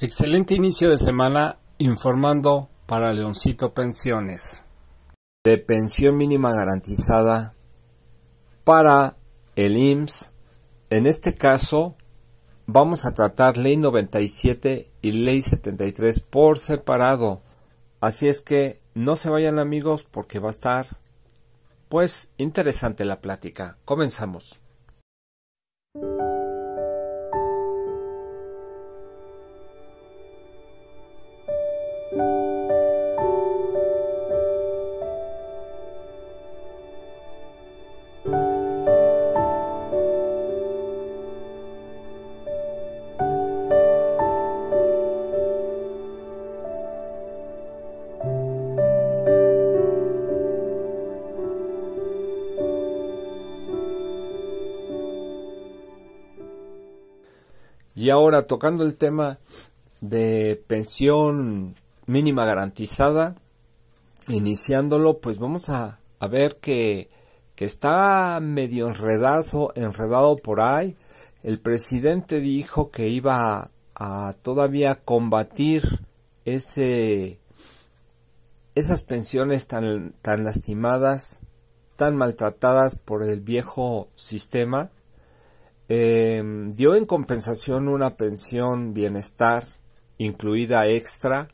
Excelente inicio de semana informando para Leoncito Pensiones. De pensión mínima garantizada para el IMSS. En este caso vamos a tratar ley 97 y ley 73 por separado. Así es que no se vayan amigos porque va a estar pues interesante la plática. Comenzamos. Y ahora tocando el tema de pensión mínima garantizada, iniciándolo, pues vamos a, a ver que, está medio enredazo, enredado por ahí. El presidente dijo que iba a, a todavía combatir ese, esas pensiones tan, tan lastimadas, tan maltratadas por el viejo sistema eh, dio en compensación una pensión bienestar, incluida extra,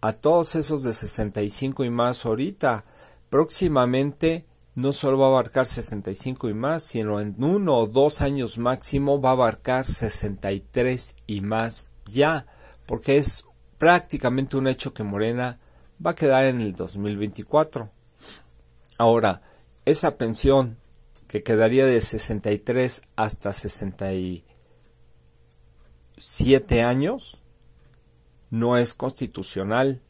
a todos esos de 65 y más ahorita. Próximamente no solo va a abarcar 65 y más, sino en uno o dos años máximo va a abarcar 63 y más ya, porque es prácticamente un hecho que Morena va a quedar en el 2024. Ahora, esa pensión que quedaría de 63 hasta 67 años, no es constitucional.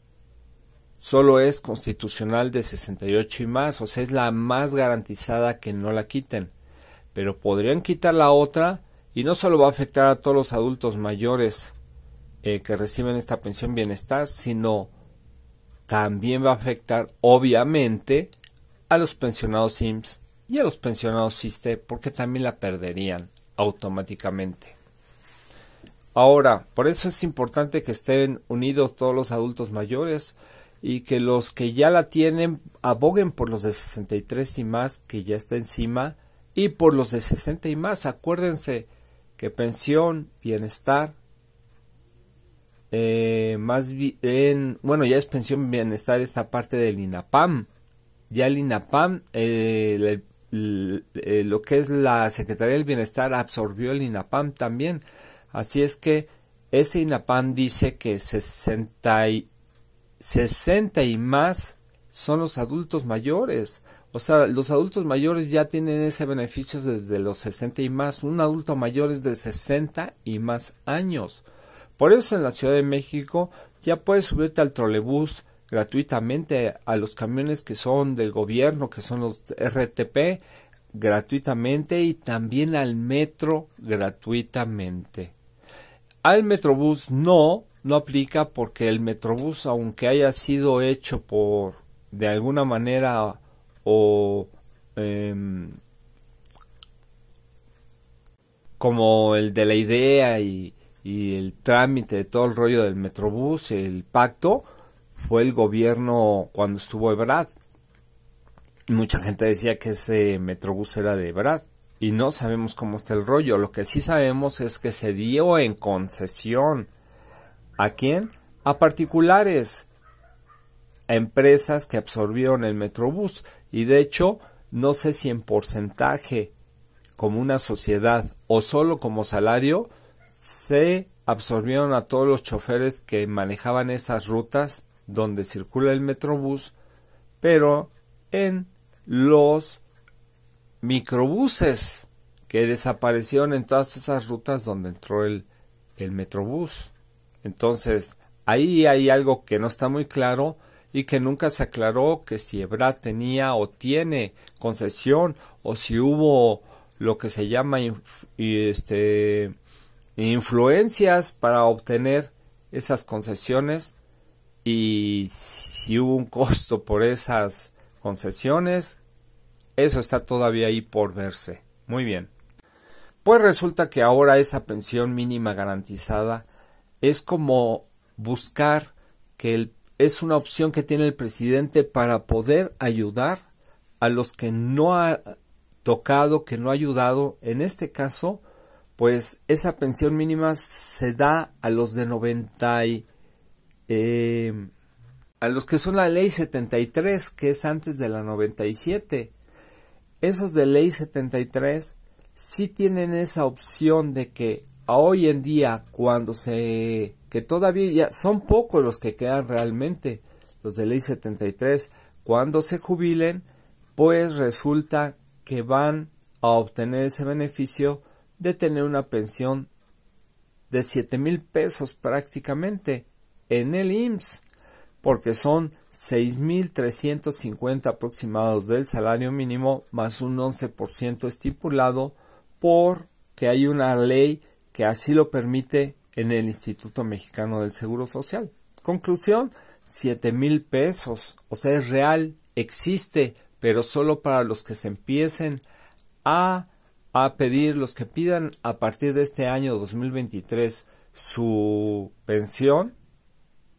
Solo es constitucional de 68 y más, o sea, es la más garantizada que no la quiten. Pero podrían quitar la otra y no solo va a afectar a todos los adultos mayores eh, que reciben esta pensión bienestar, sino también va a afectar, obviamente, a los pensionados IMSS y a los pensionados síste porque también la perderían automáticamente. Ahora, por eso es importante que estén unidos todos los adultos mayores y que los que ya la tienen aboguen por los de 63 y más que ya está encima y por los de 60 y más. Acuérdense que pensión, bienestar, eh, más bien, bueno, ya es pensión, bienestar esta parte del INAPAM. Ya el INAPAM, eh, el eh, lo que es la Secretaría del Bienestar absorbió el INAPAM también. Así es que ese INAPAM dice que 60 y, 60 y más son los adultos mayores. O sea, los adultos mayores ya tienen ese beneficio desde los 60 y más. Un adulto mayor es de 60 y más años. Por eso en la Ciudad de México ya puedes subirte al trolebús gratuitamente a los camiones que son del gobierno, que son los RTP, gratuitamente y también al metro gratuitamente. Al Metrobús no, no aplica porque el Metrobús, aunque haya sido hecho por de alguna manera o em, como el de la idea y, y el trámite de todo el rollo del Metrobús, el pacto, fue el gobierno cuando estuvo Ebrad. Mucha gente decía que ese Metrobús era de Ebrad y no sabemos cómo está el rollo. Lo que sí sabemos es que se dio en concesión. ¿A quién? A particulares, a empresas que absorbieron el Metrobús. Y de hecho, no sé si en porcentaje, como una sociedad o solo como salario, se absorbieron a todos los choferes que manejaban esas rutas donde circula el metrobús, pero en los microbuses que desaparecieron en todas esas rutas donde entró el, metrobús. Entonces, ahí hay algo que no está muy claro y que nunca se aclaró que si Ebra tenía o tiene concesión o si hubo lo que se llama este, influencias para obtener esas concesiones y si hubo un costo por esas concesiones, eso está todavía ahí por verse. Muy bien. Pues resulta que ahora esa pensión mínima garantizada es como buscar que es una opción que tiene el presidente para poder ayudar a los que no ha tocado, que no ha ayudado. En este caso, pues esa pensión mínima se da a los de 90 y Em, a los que son la ley 73, que es antes de la 97. Esos de ley 73 sí tienen esa opción de que hoy en día, cuando se... que todavía ya son pocos los que quedan realmente, los de ley 73, cuando se jubilen, pues resulta que van a obtener ese beneficio de tener una pensión de 7 mil pesos prácticamente en el IMSS, porque son 6.350 aproximados del salario mínimo más un 11% estipulado porque hay una ley que así lo permite en el Instituto Mexicano del Seguro Social. Conclusión, 7,000 mil pesos, o sea, es real, existe, pero solo para los que se empiecen a, a pedir, los que pidan a partir de este año 2023 su pensión,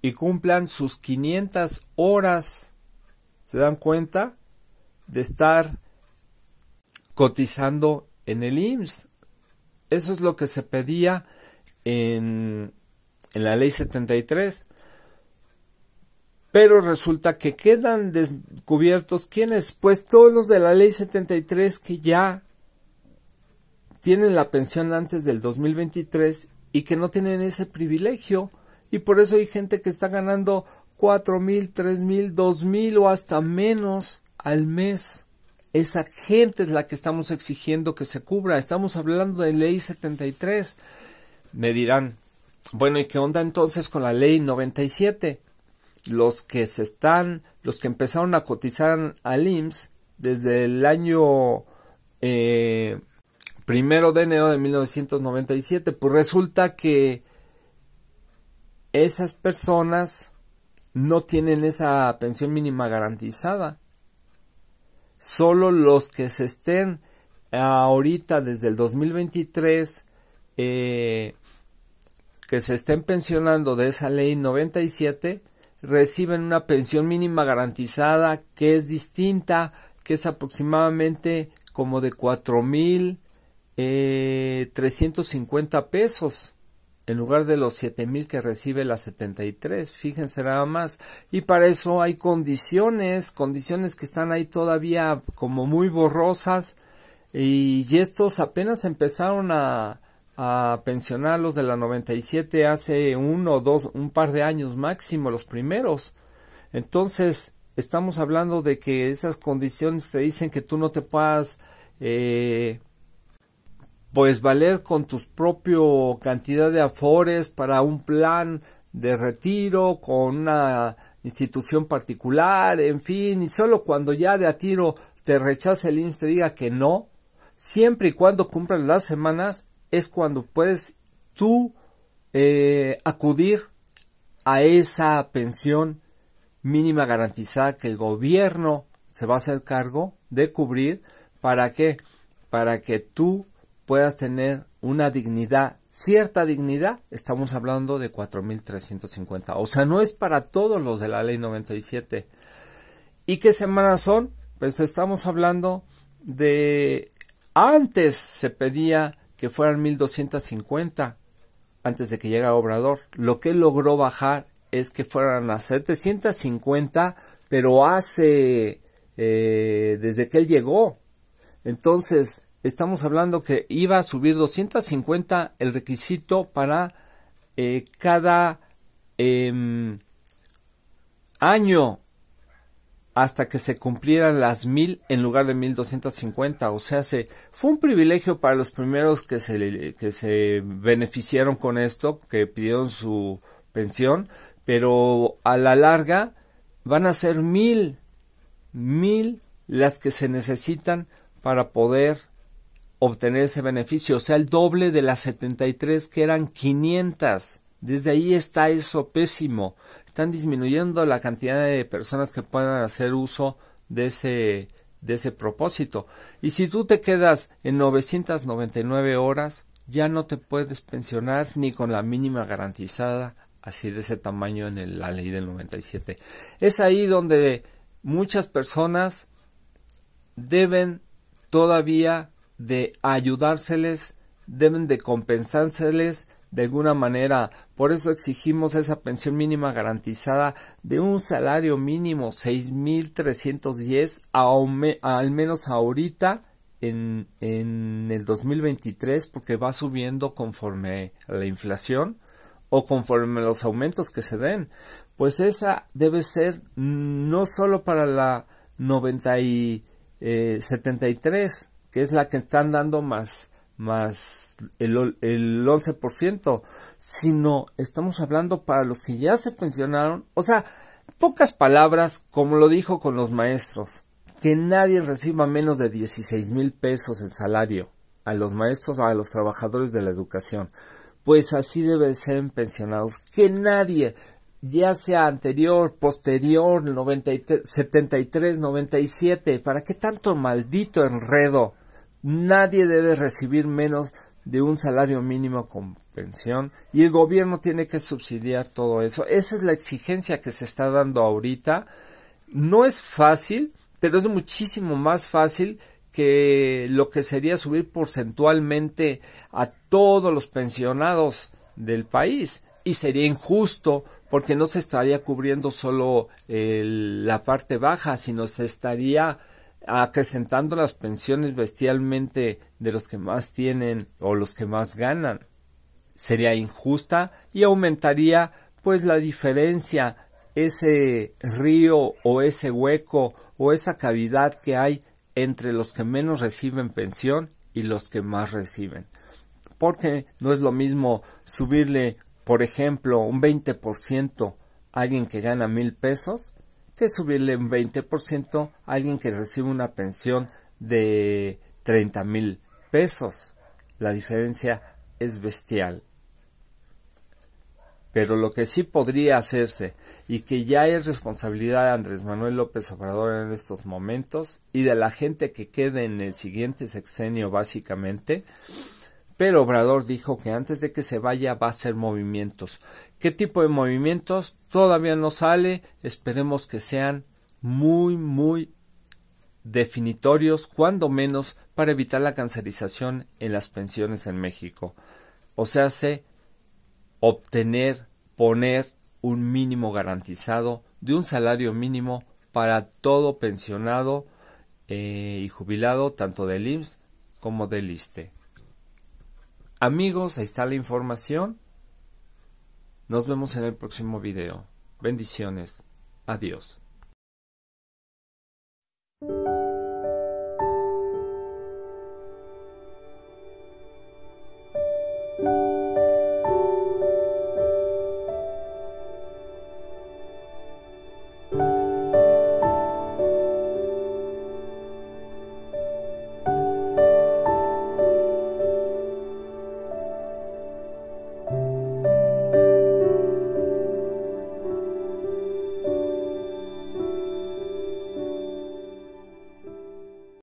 y cumplan sus 500 horas, ¿se dan cuenta? De estar cotizando en el IMSS. Eso es lo que se pedía en, en la ley 73. Pero resulta que quedan descubiertos quienes, pues todos los de la ley 73 que ya tienen la pensión antes del 2023 y que no tienen ese privilegio y por eso hay gente que está ganando cuatro mil, tres mil, dos mil o hasta menos al mes. Esa gente es la que estamos exigiendo que se cubra. Estamos hablando de ley 73. Me dirán, bueno, ¿y qué onda entonces con la ley 97? Los que se están, los que empezaron a cotizar al IMSS desde el año eh, primero de enero de 1997, pues resulta que esas personas no tienen esa pensión mínima garantizada. Solo los que se estén eh, ahorita desde el 2023 eh, que se estén pensionando de esa ley 97 reciben una pensión mínima garantizada que es distinta, que es aproximadamente como de 4.350 eh, pesos en lugar de los 7.000 que recibe la 73, fíjense nada más. Y para eso hay condiciones, condiciones que están ahí todavía como muy borrosas y, estos apenas empezaron a, pensionar los de la 97 hace uno o dos, un par de años máximo, los primeros. Entonces, estamos hablando de que esas condiciones te dicen que tú no te puedas eh, pues valer con tus propios cantidad de afores para un plan de retiro con una institución particular, en fin, y solo cuando ya de a tiro te rechace el IMSS te diga que no, siempre y cuando cumplan las semanas es cuando puedes tú eh, acudir a esa pensión mínima garantizada que el gobierno se va a hacer cargo de cubrir para qué? para que tú puedas tener una dignidad, cierta dignidad, estamos hablando de 4.350. O sea, no es para todos los de la ley 97. ¿Y qué semanas son? Pues estamos hablando de... Antes se pedía que fueran 1.250 antes de que llegara Obrador. Lo que logró bajar es que fueran a 750, pero hace... Eh, desde que él llegó. Entonces, estamos hablando que iba a subir 250 el requisito para eh, cada em, año hasta que se cumplieran las mil en lugar de 1250. O sea, se, fue un privilegio para los primeros que se, que se beneficiaron con esto, que pidieron su pensión, pero a la larga van a ser mil, mil las que se necesitan para poder obtener ese beneficio, o sea, el doble de las 73 que eran 500. Desde ahí está eso pésimo. Están disminuyendo la cantidad de personas que puedan hacer uso de ese, de ese propósito. Y si tú te quedas en 999 horas, ya no te puedes pensionar ni con la mínima garantizada, así de ese tamaño en la ley del 97. Es ahí donde muchas personas deben todavía de ayudárseles, deben de compensárseles de alguna manera. Por eso exigimos esa pensión mínima garantizada de un salario mínimo 6.310 al menos ahorita en, el 2023 porque va subiendo conforme a la inflación o conforme a los aumentos que se den. Pues esa debe ser no solo para la 90 y, 73 eh, que es la que están dando más, más el, el 11%, sino estamos hablando para los que ya se pensionaron, o sea, pocas palabras, como lo dijo con los maestros, que nadie reciba menos de 16 mil pesos en salario a los maestros, a los trabajadores de la educación. Pues así deben ser pensionados, que nadie ya sea anterior, posterior, 73, 97, ¿para qué tanto maldito enredo? Nadie debe recibir menos de un salario mínimo con pensión y el gobierno tiene que subsidiar todo eso. Esa es la exigencia que se está dando ahorita. No es fácil, pero es muchísimo más fácil que lo que sería subir porcentualmente a todos los pensionados del país y sería injusto porque no se estaría cubriendo solo la parte baja, sino se estaría acrecentando las pensiones bestialmente de los que más tienen o los que más ganan. Sería injusta y aumentaría pues la diferencia, ese río o ese hueco o esa cavidad que hay entre los que menos reciben pensión y los que más reciben. Porque no es lo mismo subirle por ejemplo, un 20% alguien que gana mil pesos, que subirle un 20% alguien que recibe una pensión de 30 mil pesos. La diferencia es bestial. Pero lo que sí podría hacerse y que ya es responsabilidad de Andrés Manuel López Obrador en estos momentos y de la gente que quede en el siguiente sexenio básicamente pero Obrador dijo que antes de que se vaya va a hacer movimientos. ¿Qué tipo de movimientos? Todavía no sale. Esperemos que sean muy, muy definitorios, cuando menos, para evitar la cancerización en las pensiones en México. O sea, hace obtener, poner un mínimo garantizado de un salario mínimo para todo pensionado eh, y jubilado, tanto del IMSS como del ISTE. Amigos, ahí está la información. Nos vemos en el próximo video. Bendiciones. Adiós.